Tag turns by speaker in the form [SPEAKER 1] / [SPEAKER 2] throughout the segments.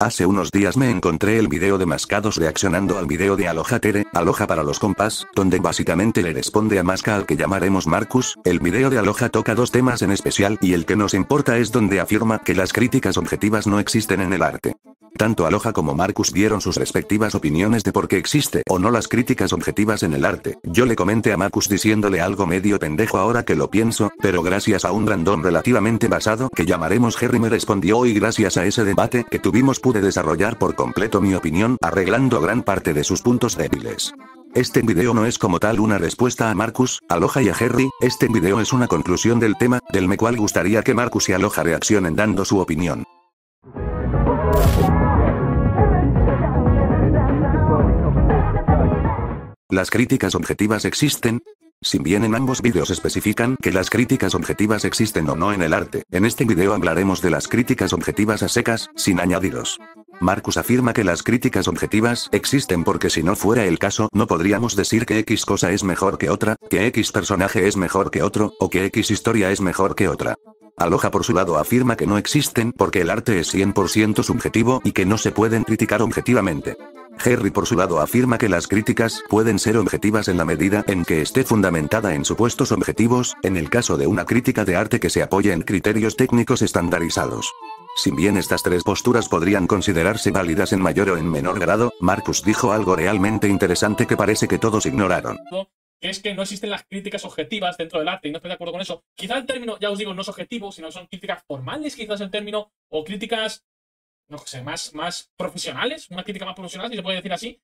[SPEAKER 1] Hace unos días me encontré el video de Mascados reaccionando al video de Aloha Tere, Aloha para los compas, donde básicamente le responde a Masca al que llamaremos Marcus, el video de Aloja toca dos temas en especial y el que nos importa es donde afirma que las críticas objetivas no existen en el arte. Tanto Aloha como Marcus dieron sus respectivas opiniones de por qué existe o no las críticas objetivas en el arte. Yo le comenté a Marcus diciéndole algo medio pendejo ahora que lo pienso, pero gracias a un random relativamente basado que llamaremos Harry me respondió y gracias a ese debate que tuvimos pude desarrollar por completo mi opinión arreglando gran parte de sus puntos débiles. Este video no es como tal una respuesta a Marcus, Aloha y a Harry, este video es una conclusión del tema, del me cual gustaría que Marcus y Aloha reaccionen dando su opinión. Las críticas objetivas existen, si bien en ambos vídeos especifican que las críticas objetivas existen o no en el arte, en este vídeo hablaremos de las críticas objetivas a secas, sin añadidos. Marcus afirma que las críticas objetivas existen porque si no fuera el caso no podríamos decir que X cosa es mejor que otra, que X personaje es mejor que otro, o que X historia es mejor que otra. Aloha por su lado afirma que no existen porque el arte es 100% subjetivo y que no se pueden criticar objetivamente. Harry por su lado afirma que las críticas pueden ser objetivas en la medida en que esté fundamentada en supuestos objetivos, en el caso de una crítica de arte que se apoye en criterios técnicos estandarizados. Si bien estas tres posturas podrían considerarse válidas en mayor o en menor grado, Marcus dijo algo realmente interesante que parece que todos ignoraron es que no existen las críticas objetivas dentro del arte y no estoy de acuerdo con eso. Quizá el término, ya os digo, no es objetivo, sino son críticas formales, quizás el término, o críticas no sé, más, más profesionales, una crítica más profesional, si se puede decir así,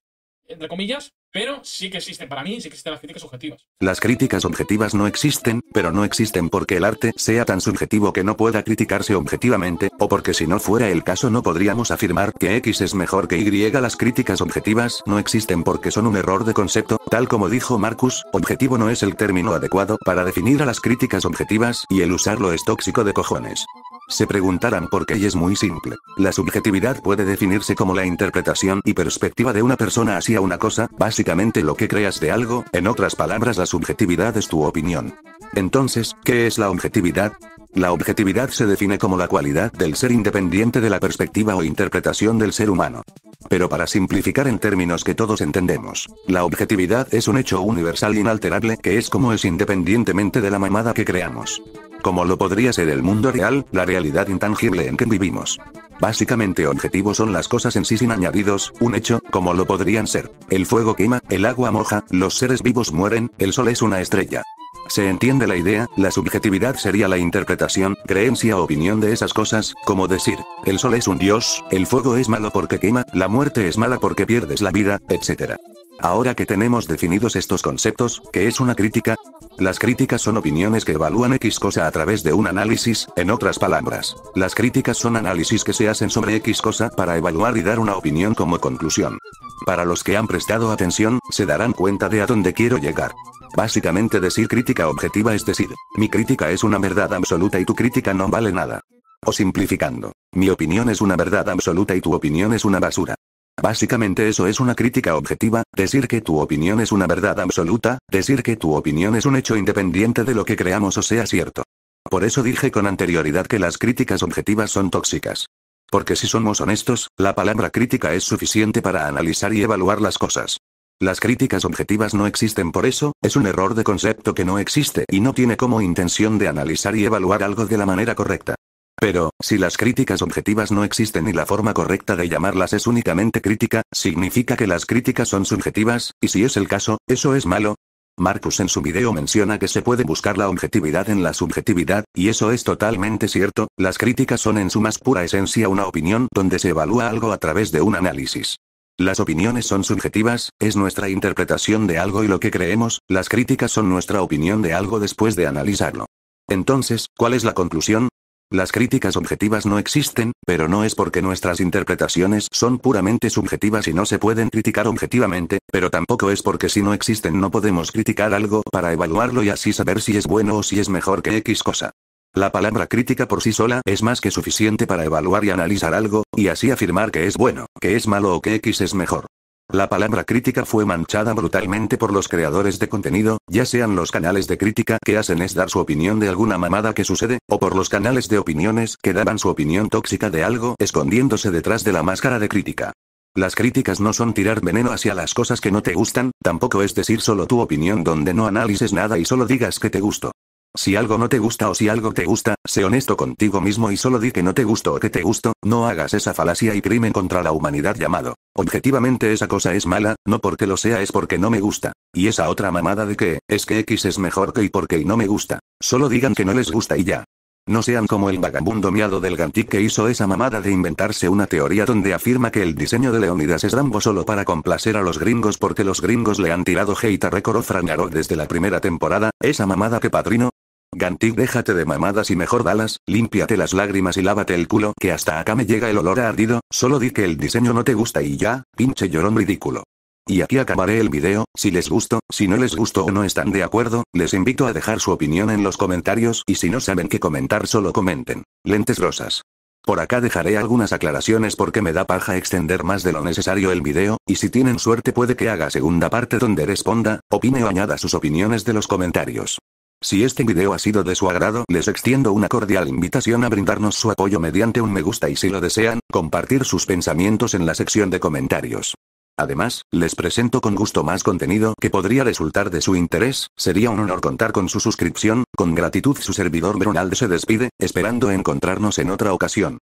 [SPEAKER 1] entre comillas, pero sí que existen, para mí sí que existen las críticas objetivas. Las críticas objetivas no existen, pero no existen porque el arte sea tan subjetivo que no pueda criticarse objetivamente, o porque si no fuera el caso no podríamos afirmar que X es mejor que Y. Las críticas objetivas no existen porque son un error de concepto, tal como dijo Marcus, objetivo no es el término adecuado para definir a las críticas objetivas y el usarlo es tóxico de cojones se preguntarán por qué y es muy simple. La subjetividad puede definirse como la interpretación y perspectiva de una persona hacia una cosa, básicamente lo que creas de algo, en otras palabras la subjetividad es tu opinión. Entonces, ¿qué es la objetividad? La objetividad se define como la cualidad del ser independiente de la perspectiva o interpretación del ser humano. Pero para simplificar en términos que todos entendemos, la objetividad es un hecho universal e inalterable que es como es independientemente de la mamada que creamos como lo podría ser el mundo real, la realidad intangible en que vivimos. Básicamente objetivos son las cosas en sí sin añadidos, un hecho, como lo podrían ser. El fuego quema, el agua moja, los seres vivos mueren, el sol es una estrella. Se entiende la idea, la subjetividad sería la interpretación, creencia o opinión de esas cosas, como decir, el sol es un dios, el fuego es malo porque quema, la muerte es mala porque pierdes la vida, etc. Ahora que tenemos definidos estos conceptos, ¿qué es una crítica, las críticas son opiniones que evalúan X cosa a través de un análisis, en otras palabras. Las críticas son análisis que se hacen sobre X cosa para evaluar y dar una opinión como conclusión. Para los que han prestado atención, se darán cuenta de a dónde quiero llegar. Básicamente decir crítica objetiva es decir, mi crítica es una verdad absoluta y tu crítica no vale nada. O simplificando, mi opinión es una verdad absoluta y tu opinión es una basura. Básicamente eso es una crítica objetiva, decir que tu opinión es una verdad absoluta, decir que tu opinión es un hecho independiente de lo que creamos o sea cierto. Por eso dije con anterioridad que las críticas objetivas son tóxicas. Porque si somos honestos, la palabra crítica es suficiente para analizar y evaluar las cosas. Las críticas objetivas no existen por eso, es un error de concepto que no existe y no tiene como intención de analizar y evaluar algo de la manera correcta. Pero, si las críticas objetivas no existen y la forma correcta de llamarlas es únicamente crítica, ¿significa que las críticas son subjetivas? Y si es el caso, ¿eso es malo? Marcus en su video menciona que se puede buscar la objetividad en la subjetividad, y eso es totalmente cierto, las críticas son en su más pura esencia una opinión donde se evalúa algo a través de un análisis. Las opiniones son subjetivas, es nuestra interpretación de algo y lo que creemos, las críticas son nuestra opinión de algo después de analizarlo. Entonces, ¿cuál es la conclusión? Las críticas objetivas no existen, pero no es porque nuestras interpretaciones son puramente subjetivas y no se pueden criticar objetivamente, pero tampoco es porque si no existen no podemos criticar algo para evaluarlo y así saber si es bueno o si es mejor que X cosa. La palabra crítica por sí sola es más que suficiente para evaluar y analizar algo, y así afirmar que es bueno, que es malo o que X es mejor. La palabra crítica fue manchada brutalmente por los creadores de contenido, ya sean los canales de crítica que hacen es dar su opinión de alguna mamada que sucede, o por los canales de opiniones que daban su opinión tóxica de algo escondiéndose detrás de la máscara de crítica. Las críticas no son tirar veneno hacia las cosas que no te gustan, tampoco es decir solo tu opinión donde no analices nada y solo digas que te gustó. Si algo no te gusta o si algo te gusta, sé honesto contigo mismo y solo di que no te gusto o que te gusto, no hagas esa falacia y crimen contra la humanidad llamado. Objetivamente esa cosa es mala, no porque lo sea es porque no me gusta. Y esa otra mamada de que, es que X es mejor que Y porque Y no me gusta. Solo digan que no les gusta y ya. No sean como el vagabundo miado del Gantic que hizo esa mamada de inventarse una teoría donde afirma que el diseño de Leonidas es Rambo solo para complacer a los gringos porque los gringos le han tirado hate a Record desde la primera temporada, esa mamada que padrino, Gantik déjate de mamadas y mejor balas, límpiate las lágrimas y lávate el culo que hasta acá me llega el olor ardido, solo di que el diseño no te gusta y ya, pinche llorón ridículo. Y aquí acabaré el video, si les gustó, si no les gustó o no están de acuerdo, les invito a dejar su opinión en los comentarios y si no saben qué comentar solo comenten. Lentes rosas. Por acá dejaré algunas aclaraciones porque me da paja extender más de lo necesario el video, y si tienen suerte puede que haga segunda parte donde responda, opine o añada sus opiniones de los comentarios. Si este video ha sido de su agrado, les extiendo una cordial invitación a brindarnos su apoyo mediante un me gusta y si lo desean, compartir sus pensamientos en la sección de comentarios. Además, les presento con gusto más contenido que podría resultar de su interés, sería un honor contar con su suscripción, con gratitud su servidor Brunalde se despide, esperando encontrarnos en otra ocasión.